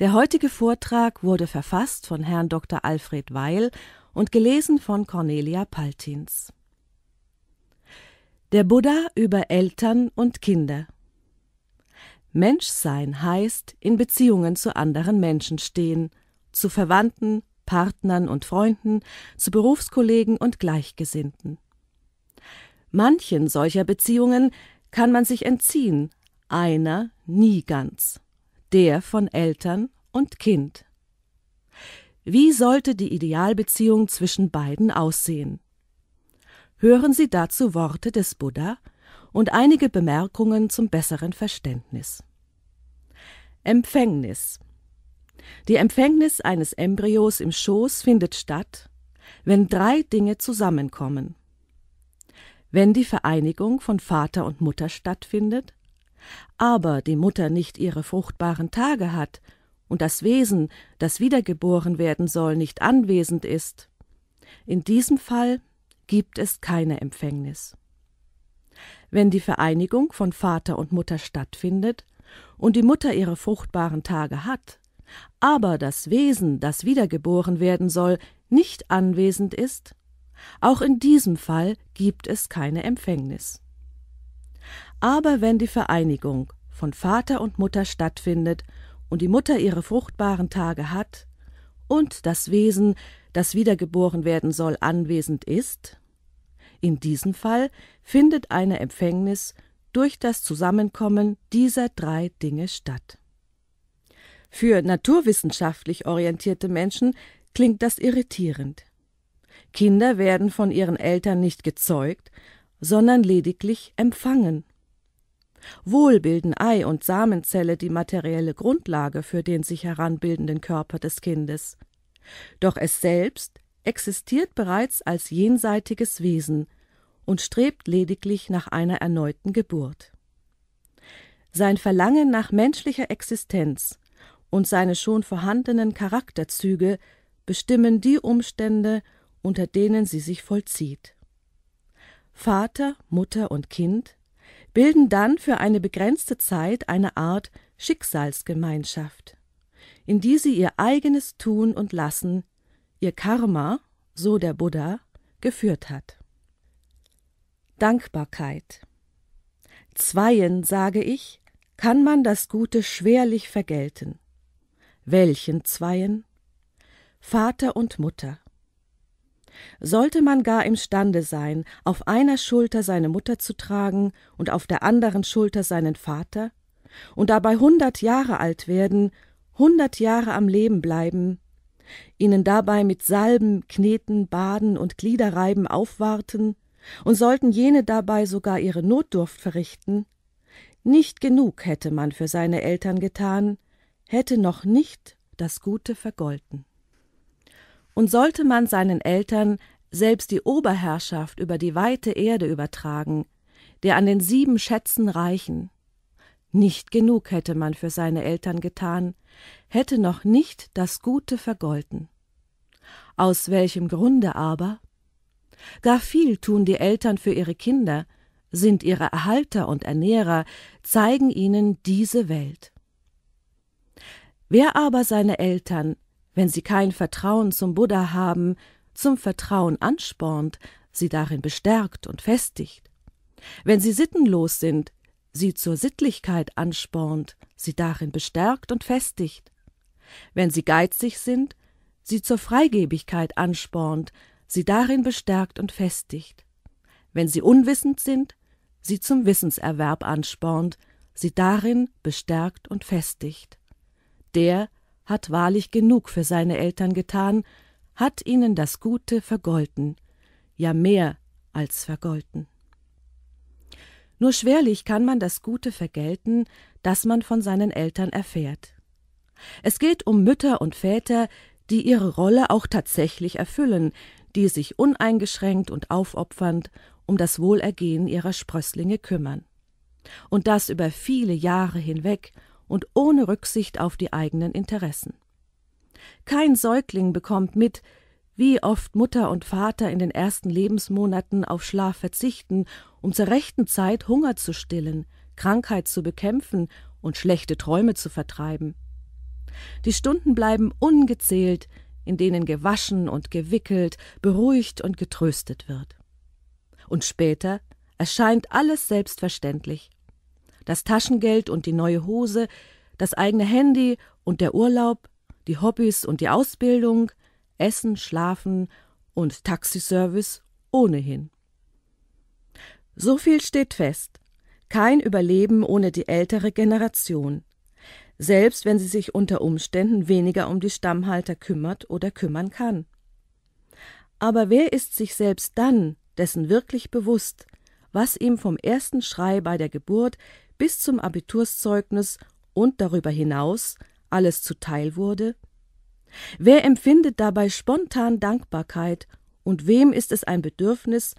Der heutige Vortrag wurde verfasst von Herrn Dr. Alfred Weil und gelesen von Cornelia Paltins. Der Buddha über Eltern und Kinder. Menschsein heißt, in Beziehungen zu anderen Menschen stehen, zu Verwandten, Partnern und Freunden, zu Berufskollegen und Gleichgesinnten. Manchen solcher Beziehungen kann man sich entziehen, einer nie ganz der von Eltern und Kind. Wie sollte die Idealbeziehung zwischen beiden aussehen? Hören Sie dazu Worte des Buddha und einige Bemerkungen zum besseren Verständnis. Empfängnis Die Empfängnis eines Embryos im Schoß findet statt, wenn drei Dinge zusammenkommen. Wenn die Vereinigung von Vater und Mutter stattfindet, aber die Mutter nicht ihre fruchtbaren Tage hat und das Wesen, das wiedergeboren werden soll, nicht anwesend ist, in diesem Fall gibt es keine Empfängnis. Wenn die Vereinigung von Vater und Mutter stattfindet und die Mutter ihre fruchtbaren Tage hat, aber das Wesen, das wiedergeboren werden soll, nicht anwesend ist, auch in diesem Fall gibt es keine Empfängnis. Aber wenn die Vereinigung von Vater und Mutter stattfindet und die Mutter ihre fruchtbaren Tage hat und das Wesen, das wiedergeboren werden soll, anwesend ist, in diesem Fall findet eine Empfängnis durch das Zusammenkommen dieser drei Dinge statt. Für naturwissenschaftlich orientierte Menschen klingt das irritierend. Kinder werden von ihren Eltern nicht gezeugt, sondern lediglich empfangen. Wohl bilden Ei und Samenzelle die materielle Grundlage für den sich heranbildenden Körper des Kindes. Doch es selbst existiert bereits als jenseitiges Wesen und strebt lediglich nach einer erneuten Geburt. Sein Verlangen nach menschlicher Existenz und seine schon vorhandenen Charakterzüge bestimmen die Umstände, unter denen sie sich vollzieht. Vater, Mutter und Kind bilden dann für eine begrenzte Zeit eine Art Schicksalsgemeinschaft, in die sie ihr eigenes Tun und Lassen, ihr Karma, so der Buddha, geführt hat. Dankbarkeit. Zweien, sage ich, kann man das Gute schwerlich vergelten. Welchen Zweien? Vater und Mutter sollte man gar imstande sein, auf einer Schulter seine Mutter zu tragen und auf der anderen Schulter seinen Vater, und dabei hundert Jahre alt werden, hundert Jahre am Leben bleiben, ihnen dabei mit Salben, Kneten, Baden und Gliederreiben aufwarten, und sollten jene dabei sogar ihre Notdurft verrichten, nicht genug hätte man für seine Eltern getan, hätte noch nicht das Gute vergolten. Und sollte man seinen Eltern selbst die Oberherrschaft über die weite Erde übertragen, der an den sieben Schätzen reichen. Nicht genug hätte man für seine Eltern getan, hätte noch nicht das Gute vergolten. Aus welchem Grunde aber? Gar viel tun die Eltern für ihre Kinder, sind ihre Erhalter und Ernährer, zeigen ihnen diese Welt. Wer aber seine Eltern wenn sie kein Vertrauen zum Buddha haben, zum Vertrauen anspornt, sie darin bestärkt und festigt, wenn sie sittenlos sind, sie zur Sittlichkeit anspornt, sie darin bestärkt und festigt, wenn sie geizig sind, sie zur Freigebigkeit anspornt, sie darin bestärkt und festigt, wenn sie unwissend sind, sie zum Wissenserwerb anspornt, sie darin bestärkt und festigt. Der, hat wahrlich genug für seine Eltern getan, hat ihnen das Gute vergolten, ja mehr als vergolten. Nur schwerlich kann man das Gute vergelten, das man von seinen Eltern erfährt. Es geht um Mütter und Väter, die ihre Rolle auch tatsächlich erfüllen, die sich uneingeschränkt und aufopfernd um das Wohlergehen ihrer Sprösslinge kümmern. Und das über viele Jahre hinweg und ohne Rücksicht auf die eigenen Interessen. Kein Säugling bekommt mit, wie oft Mutter und Vater in den ersten Lebensmonaten auf Schlaf verzichten, um zur rechten Zeit Hunger zu stillen, Krankheit zu bekämpfen und schlechte Träume zu vertreiben. Die Stunden bleiben ungezählt, in denen gewaschen und gewickelt, beruhigt und getröstet wird. Und später erscheint alles selbstverständlich, das Taschengeld und die neue Hose, das eigene Handy und der Urlaub, die Hobbys und die Ausbildung, Essen, Schlafen und Taxiservice ohnehin. So viel steht fest. Kein Überleben ohne die ältere Generation. Selbst wenn sie sich unter Umständen weniger um die Stammhalter kümmert oder kümmern kann. Aber wer ist sich selbst dann dessen wirklich bewusst, was ihm vom ersten Schrei bei der Geburt bis zum Abiturszeugnis und darüber hinaus alles zuteil wurde? Wer empfindet dabei spontan Dankbarkeit und wem ist es ein Bedürfnis,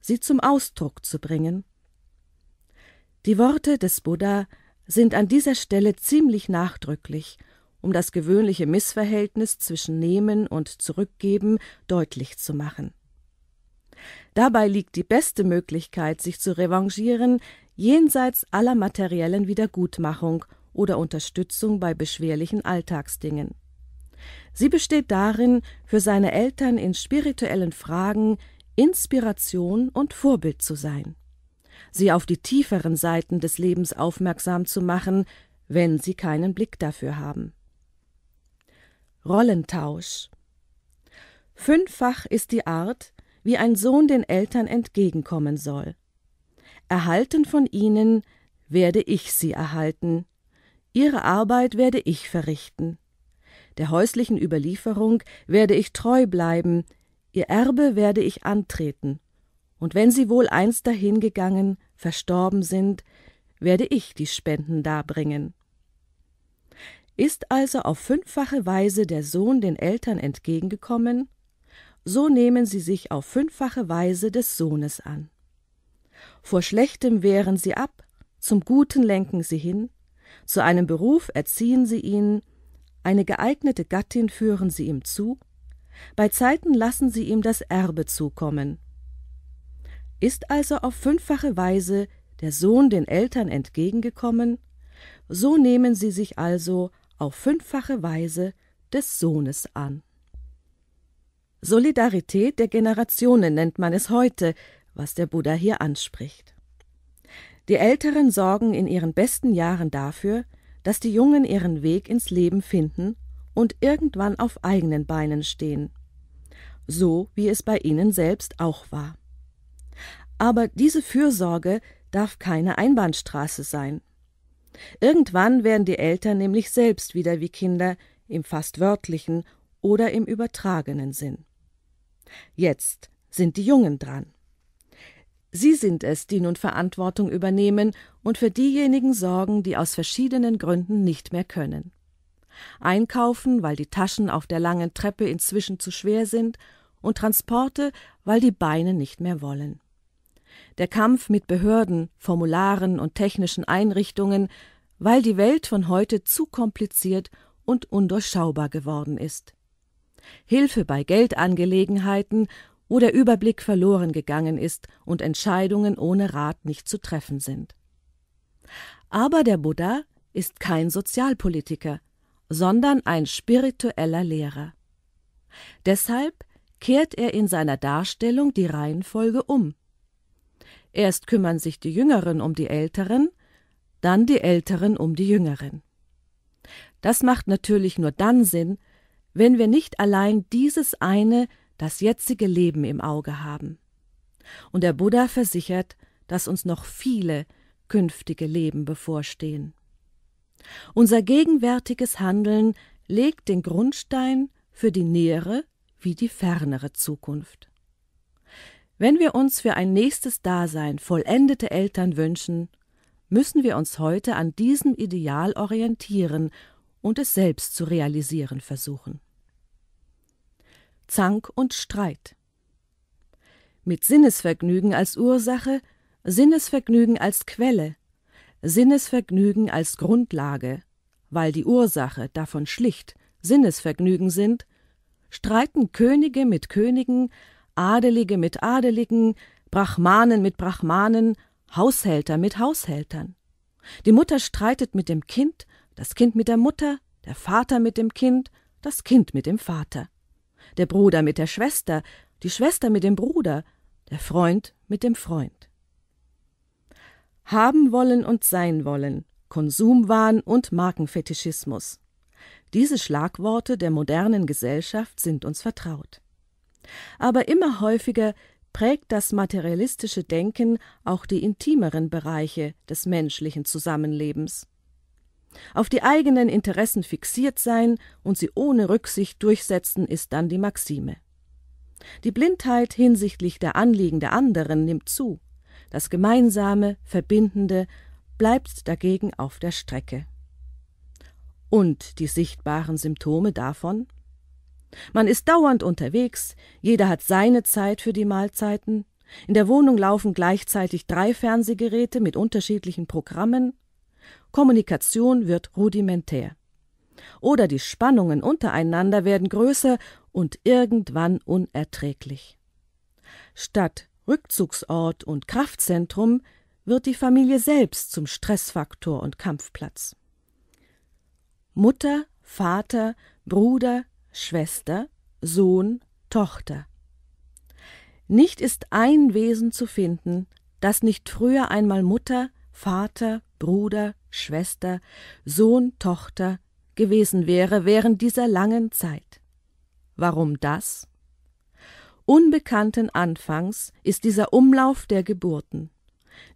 sie zum Ausdruck zu bringen? Die Worte des Buddha sind an dieser Stelle ziemlich nachdrücklich, um das gewöhnliche Missverhältnis zwischen Nehmen und Zurückgeben deutlich zu machen. Dabei liegt die beste Möglichkeit, sich zu revanchieren, jenseits aller materiellen Wiedergutmachung oder Unterstützung bei beschwerlichen Alltagsdingen. Sie besteht darin, für seine Eltern in spirituellen Fragen Inspiration und Vorbild zu sein, sie auf die tieferen Seiten des Lebens aufmerksam zu machen, wenn sie keinen Blick dafür haben. Rollentausch Fünffach ist die Art, wie ein Sohn den Eltern entgegenkommen soll. Erhalten von ihnen werde ich sie erhalten. Ihre Arbeit werde ich verrichten. Der häuslichen Überlieferung werde ich treu bleiben, ihr Erbe werde ich antreten. Und wenn sie wohl einst dahingegangen, verstorben sind, werde ich die Spenden darbringen. Ist also auf fünffache Weise der Sohn den Eltern entgegengekommen, so nehmen sie sich auf fünffache Weise des Sohnes an vor Schlechtem wehren sie ab, zum Guten lenken sie hin, zu einem Beruf erziehen sie ihn, eine geeignete Gattin führen sie ihm zu, bei Zeiten lassen sie ihm das Erbe zukommen. Ist also auf fünffache Weise der Sohn den Eltern entgegengekommen, so nehmen sie sich also auf fünffache Weise des Sohnes an. Solidarität der Generationen nennt man es heute, was der Buddha hier anspricht. Die Älteren sorgen in ihren besten Jahren dafür, dass die Jungen ihren Weg ins Leben finden und irgendwann auf eigenen Beinen stehen, so wie es bei ihnen selbst auch war. Aber diese Fürsorge darf keine Einbahnstraße sein. Irgendwann werden die Eltern nämlich selbst wieder wie Kinder im fast wörtlichen oder im übertragenen Sinn. Jetzt sind die Jungen dran. Sie sind es, die nun Verantwortung übernehmen und für diejenigen sorgen, die aus verschiedenen Gründen nicht mehr können. Einkaufen, weil die Taschen auf der langen Treppe inzwischen zu schwer sind, und Transporte, weil die Beine nicht mehr wollen. Der Kampf mit Behörden, Formularen und technischen Einrichtungen, weil die Welt von heute zu kompliziert und undurchschaubar geworden ist. Hilfe bei Geldangelegenheiten wo der Überblick verloren gegangen ist und Entscheidungen ohne Rat nicht zu treffen sind. Aber der Buddha ist kein Sozialpolitiker, sondern ein spiritueller Lehrer. Deshalb kehrt er in seiner Darstellung die Reihenfolge um. Erst kümmern sich die Jüngeren um die Älteren, dann die Älteren um die Jüngeren. Das macht natürlich nur dann Sinn, wenn wir nicht allein dieses eine das jetzige Leben im Auge haben. Und der Buddha versichert, dass uns noch viele künftige Leben bevorstehen. Unser gegenwärtiges Handeln legt den Grundstein für die nähere wie die fernere Zukunft. Wenn wir uns für ein nächstes Dasein vollendete Eltern wünschen, müssen wir uns heute an diesem Ideal orientieren und es selbst zu realisieren versuchen. Zank und Streit. Mit Sinnesvergnügen als Ursache, Sinnesvergnügen als Quelle, Sinnesvergnügen als Grundlage, weil die Ursache davon schlicht Sinnesvergnügen sind, streiten Könige mit Königen, Adelige mit Adeligen, Brahmanen mit Brahmanen, Haushälter mit Haushältern. Die Mutter streitet mit dem Kind, das Kind mit der Mutter, der Vater mit dem Kind, das Kind mit dem Vater der Bruder mit der Schwester, die Schwester mit dem Bruder, der Freund mit dem Freund. Haben wollen und sein wollen, Konsumwahn und Markenfetischismus. Diese Schlagworte der modernen Gesellschaft sind uns vertraut. Aber immer häufiger prägt das materialistische Denken auch die intimeren Bereiche des menschlichen Zusammenlebens. Auf die eigenen Interessen fixiert sein und sie ohne Rücksicht durchsetzen ist dann die Maxime. Die Blindheit hinsichtlich der Anliegen der anderen nimmt zu. Das Gemeinsame, Verbindende bleibt dagegen auf der Strecke. Und die sichtbaren Symptome davon? Man ist dauernd unterwegs, jeder hat seine Zeit für die Mahlzeiten, in der Wohnung laufen gleichzeitig drei Fernsehgeräte mit unterschiedlichen Programmen, Kommunikation wird rudimentär. Oder die Spannungen untereinander werden größer und irgendwann unerträglich. Statt Rückzugsort und Kraftzentrum wird die Familie selbst zum Stressfaktor und Kampfplatz. Mutter, Vater, Bruder, Schwester, Sohn, Tochter. Nicht ist ein Wesen zu finden, das nicht früher einmal Mutter, Vater, Bruder, Schwester, Sohn, Tochter gewesen wäre während dieser langen Zeit. Warum das? Unbekannten Anfangs ist dieser Umlauf der Geburten.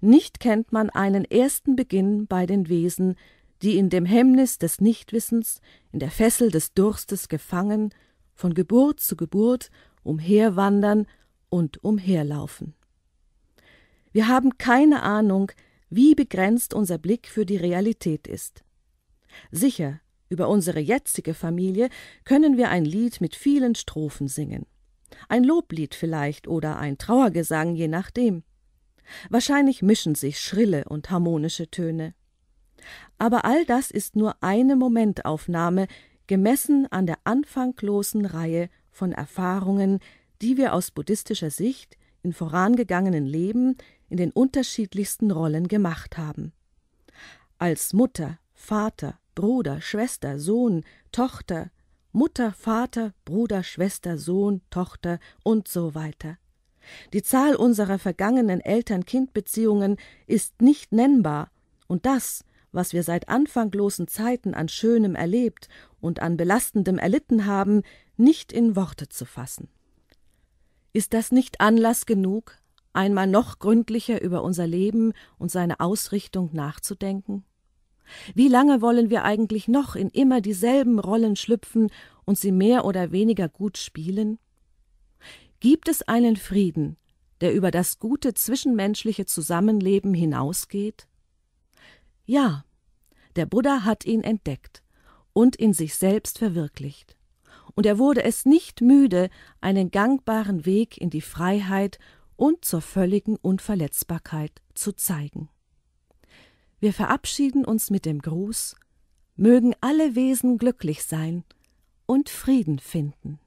Nicht kennt man einen ersten Beginn bei den Wesen, die in dem Hemmnis des Nichtwissens, in der Fessel des Durstes gefangen, von Geburt zu Geburt umherwandern und umherlaufen. Wir haben keine Ahnung, wie begrenzt unser Blick für die Realität ist. Sicher, über unsere jetzige Familie können wir ein Lied mit vielen Strophen singen. Ein Loblied vielleicht oder ein Trauergesang, je nachdem. Wahrscheinlich mischen sich schrille und harmonische Töne. Aber all das ist nur eine Momentaufnahme, gemessen an der anfanglosen Reihe von Erfahrungen, die wir aus buddhistischer Sicht in vorangegangenen Leben in den unterschiedlichsten Rollen gemacht haben. Als Mutter, Vater, Bruder, Schwester, Sohn, Tochter, Mutter, Vater, Bruder, Schwester, Sohn, Tochter und so weiter. Die Zahl unserer vergangenen Eltern-Kind-Beziehungen ist nicht nennbar, und das, was wir seit anfanglosen Zeiten an Schönem erlebt und an Belastendem erlitten haben, nicht in Worte zu fassen. Ist das nicht Anlass genug, einmal noch gründlicher über unser Leben und seine Ausrichtung nachzudenken? Wie lange wollen wir eigentlich noch in immer dieselben Rollen schlüpfen und sie mehr oder weniger gut spielen? Gibt es einen Frieden, der über das gute zwischenmenschliche Zusammenleben hinausgeht? Ja, der Buddha hat ihn entdeckt und in sich selbst verwirklicht und er wurde es nicht müde, einen gangbaren Weg in die Freiheit und zur völligen Unverletzbarkeit zu zeigen. Wir verabschieden uns mit dem Gruß, mögen alle Wesen glücklich sein und Frieden finden.